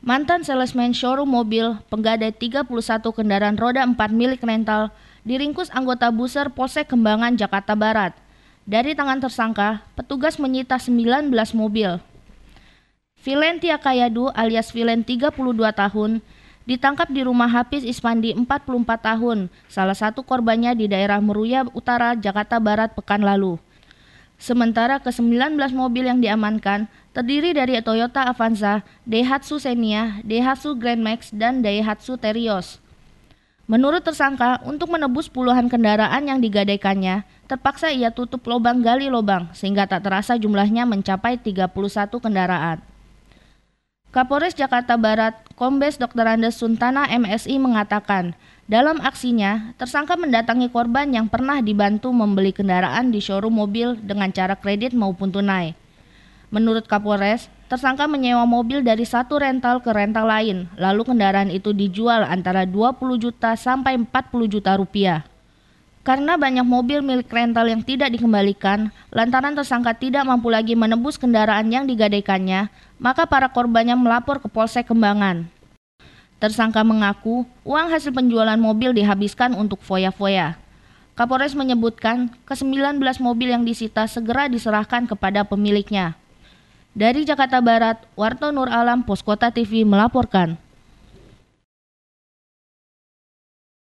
Mantan salesman showroom mobil penggadai 31 kendaraan roda 4 milik rental diringkus anggota buser Polsek Kembangan, Jakarta Barat. Dari tangan tersangka, petugas menyita 19 mobil. Tia Kayadu alias Vilen 32 tahun ditangkap di rumah Hafiz Ispandi 44 tahun, salah satu korbannya di daerah Meruya Utara, Jakarta Barat pekan lalu. Sementara ke-19 mobil yang diamankan terdiri dari Toyota Avanza, Daihatsu Xenia, Daihatsu Grand Max, dan Daihatsu Terios. Menurut tersangka, untuk menebus puluhan kendaraan yang digadaikannya, terpaksa ia tutup lubang gali lubang sehingga tak terasa jumlahnya mencapai 31 kendaraan. Kapolres Jakarta Barat, Kombes Dr. Andes Suntana MSI mengatakan, dalam aksinya, tersangka mendatangi korban yang pernah dibantu membeli kendaraan di showroom mobil dengan cara kredit maupun tunai. Menurut Kapolres, tersangka menyewa mobil dari satu rental ke rental lain, lalu kendaraan itu dijual antara 20 juta sampai 40 juta rupiah. Karena banyak mobil milik rental yang tidak dikembalikan, lantaran tersangka tidak mampu lagi menebus kendaraan yang digadaikannya, maka para korbannya melapor ke Polsek Kembangan. Tersangka mengaku uang hasil penjualan mobil dihabiskan untuk foya-foya. Kapolres menyebutkan ke-19 mobil yang disita segera diserahkan kepada pemiliknya. Dari Jakarta Barat, Warto Nur Alam, Poskota TV melaporkan.